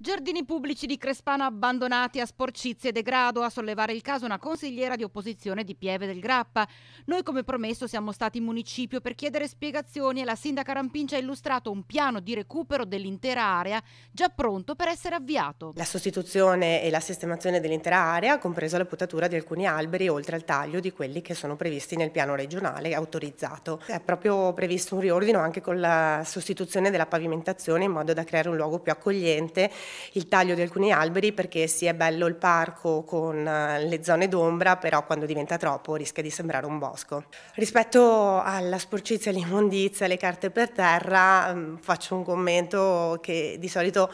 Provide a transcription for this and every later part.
Giardini pubblici di Crespano abbandonati a sporcizie e degrado. A sollevare il caso una consigliera di opposizione di Pieve del Grappa. Noi, come promesso, siamo stati in municipio per chiedere spiegazioni e la sindaca Rampincia ha illustrato un piano di recupero dell'intera area già pronto per essere avviato. La sostituzione e la sistemazione dell'intera area, compresa la potatura di alcuni alberi, oltre al taglio di quelli che sono previsti nel piano regionale autorizzato. È proprio previsto un riordino anche con la sostituzione della pavimentazione in modo da creare un luogo più accogliente il taglio di alcuni alberi perché sì è bello il parco con eh, le zone d'ombra, però quando diventa troppo rischia di sembrare un bosco. Rispetto alla sporcizia, all'immondizia, alle carte per terra, mm, faccio un commento che di solito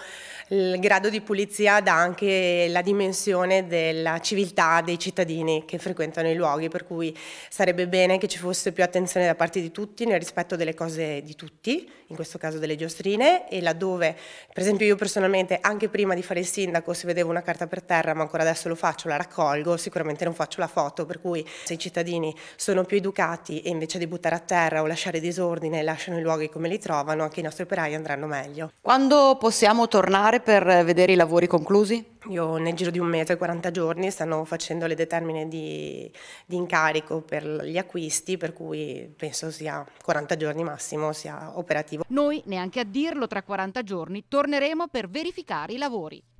il grado di pulizia dà anche la dimensione della civiltà dei cittadini che frequentano i luoghi, per cui sarebbe bene che ci fosse più attenzione da parte di tutti nel rispetto delle cose di tutti, in questo caso delle giostrine, e laddove, per esempio io personalmente anche prima di fare il sindaco se vedevo una carta per terra, ma ancora adesso lo faccio, la raccolgo, sicuramente non faccio la foto, per cui se i cittadini sono più educati e invece di buttare a terra o lasciare disordine lasciano i luoghi come li trovano, anche i nostri operai andranno meglio. Quando possiamo tornare per vedere i lavori conclusi? Io nel giro di un mese, 40 giorni, stanno facendo le determine di, di, incarico per gli acquisti, per cui penso sia 40 giorni massimo, sia operativo. Noi, neanche a dirlo, tra 40 giorni torneremo per verificare i lavori.